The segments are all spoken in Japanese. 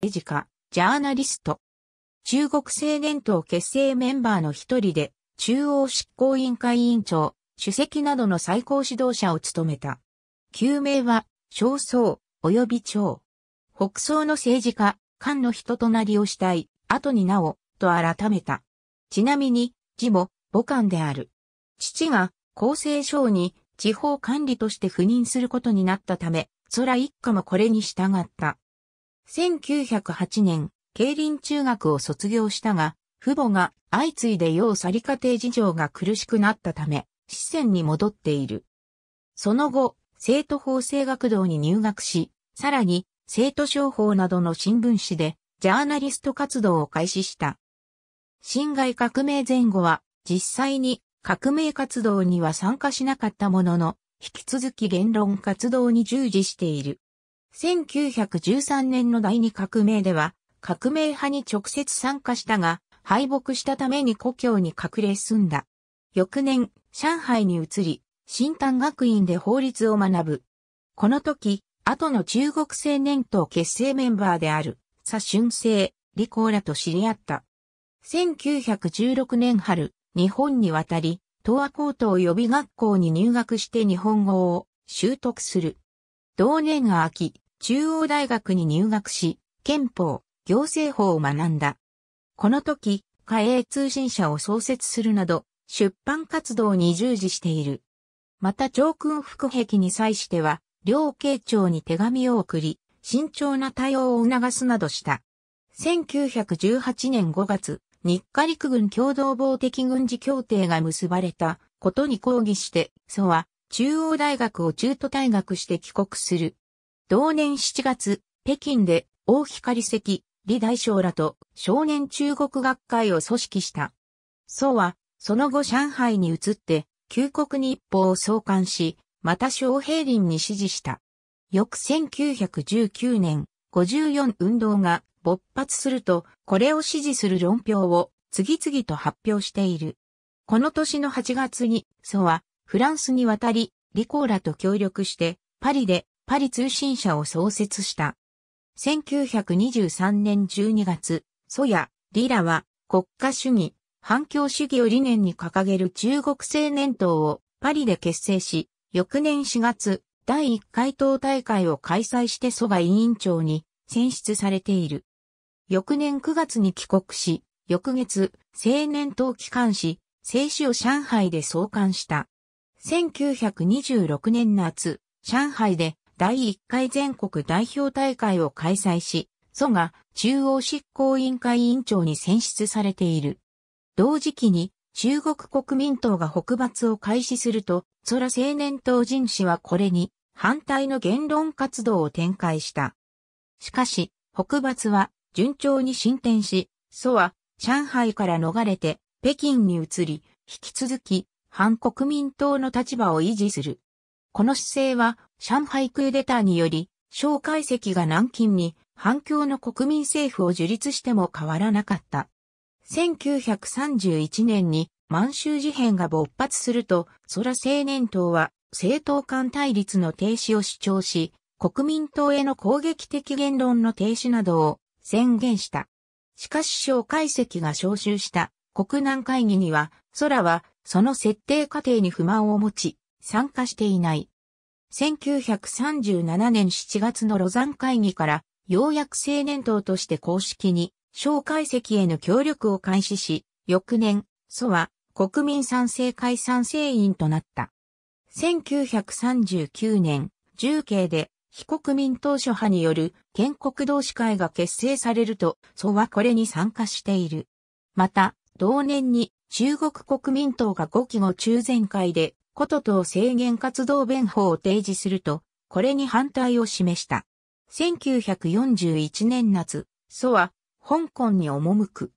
政治家、ジャーナリスト。中国青年党結成メンバーの一人で、中央執行委員会委員長、主席などの最高指導者を務めた。旧名は、少僧、及び長。北宋の政治家、漢の人となりをしたい、後になお、と改めた。ちなみに、字も、母漢である。父が、厚生省に、地方管理として赴任することになったため、空一家もこれに従った。1908年、競輪中学を卒業したが、父母が相次いで要去り家庭事情が苦しくなったため、四川に戻っている。その後、生徒法制学堂に入学し、さらに、生徒商法などの新聞紙で、ジャーナリスト活動を開始した。侵害革命前後は、実際に革命活動には参加しなかったものの、引き続き言論活動に従事している。1913年の第二革命では、革命派に直接参加したが、敗北したために故郷に隠れ住んだ。翌年、上海に移り、新丹学院で法律を学ぶ。この時、後の中国青年党結成メンバーである、左春リ李光らと知り合った。1916年春、日本に渡り、東亜高等予備学校に入学して日本語を習得する。同年秋、中央大学に入学し、憲法、行政法を学んだ。この時、家営通信社を創設するなど、出版活動に従事している。また長君副壁に際しては、両慶長に手紙を送り、慎重な対応を促すなどした。1918年5月、日華陸軍共同防的軍事協定が結ばれたことに抗議して、祖は中央大学を中途退学して帰国する。同年7月、北京で大光石、李大将らと少年中国学会を組織した。宋は、その後上海に移って、旧国日報を創刊し、また小平林に支持した。翌1919年、54運動が勃発すると、これを支持する論評を次々と発表している。この年の8月に、宋はフランスに渡り、リコーラと協力して、パリでパリ通信社を創設した。1923年12月、ソヤ、リラは国家主義、反共主義を理念に掲げる中国青年党をパリで結成し、翌年4月、第1回党大会を開催して蘇我委員長に選出されている。翌年9月に帰国し、翌月、青年党機関し、政治を上海で創刊した。1926年夏、上海で第1回全国代表大会を開催し、蘇が中央執行委員会委員長に選出されている。同時期に中国国民党が北伐を開始すると、蘇ら青年党人士はこれに反対の言論活動を展開した。しかし、北伐は順調に進展し、蘇は上海から逃れて北京に移り、引き続き反国民党の立場を維持する。この姿勢は、上海クーデターにより、蒋介石が南京に反共の国民政府を樹立しても変わらなかった。1931年に満州事変が勃発すると、空青年党は政党間対立の停止を主張し、国民党への攻撃的言論の停止などを宣言した。しかし蒋介石が招集した国難会議には、空はその設定過程に不満を持ち、参加していない。1937年7月のロザン会議から、ようやく青年党として公式に、小解析への協力を開始し、翌年、ソは国民賛成会賛成員となった。1939年、重慶で非国民党諸派による建国同志会が結成されると、ソはこれに参加している。また、同年に中国国民党が5期後中前会で、こと党制限活動弁法を提示すると、これに反対を示した。1941年夏、蘇は、香港に赴く。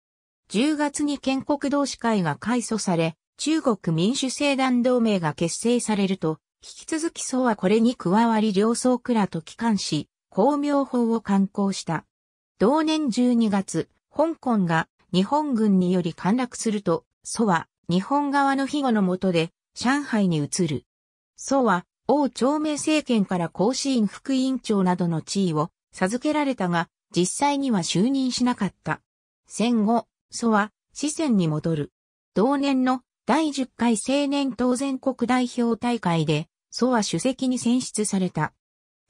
10月に建国同志会が改祖され、中国民主政団同盟が結成されると、引き続き蘇はこれに加わり両総倉と帰還し、公明法を刊行した。同年12月、香港が日本軍により陥落すると、蘇は日本側の庇護の下で上海に移る。蘇は王朝明政権から甲子院副委員長などの地位を授けられたが、実際には就任しなかった。戦後、蘇は四川に戻る。同年の第10回青年党全国代表大会で、蘇は主席に選出された。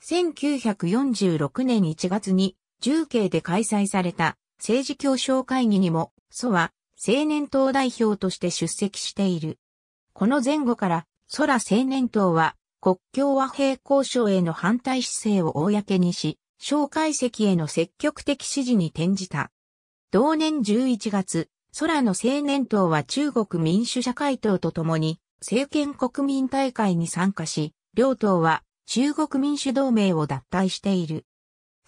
1946年1月に重慶で開催された政治協商会議にも、ソは青年党代表として出席している。この前後から、ソラ青年党は国境和平交渉への反対姿勢を公にし、蒋介石への積極的支持に転じた。同年11月、ソラの青年党は中国民主社会党と共に政権国民大会に参加し、両党は中国民主同盟を脱退している。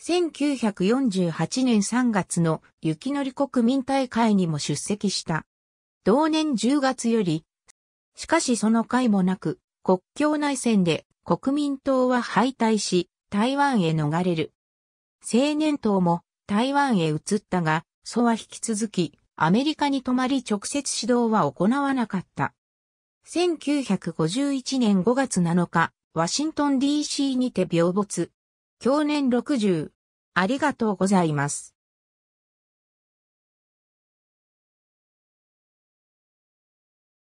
1948年3月の雪乗り国民大会にも出席した。同年10月より、しかしその会もなく、国境内戦で国民党は敗退し、台湾へ逃れる。青年党も台湾へ移ったが、蘇は引き続き、アメリカに泊まり直接指導は行わなかった。1951年5月7日、ワシントン DC にて病没。去年60、ありがとうございます。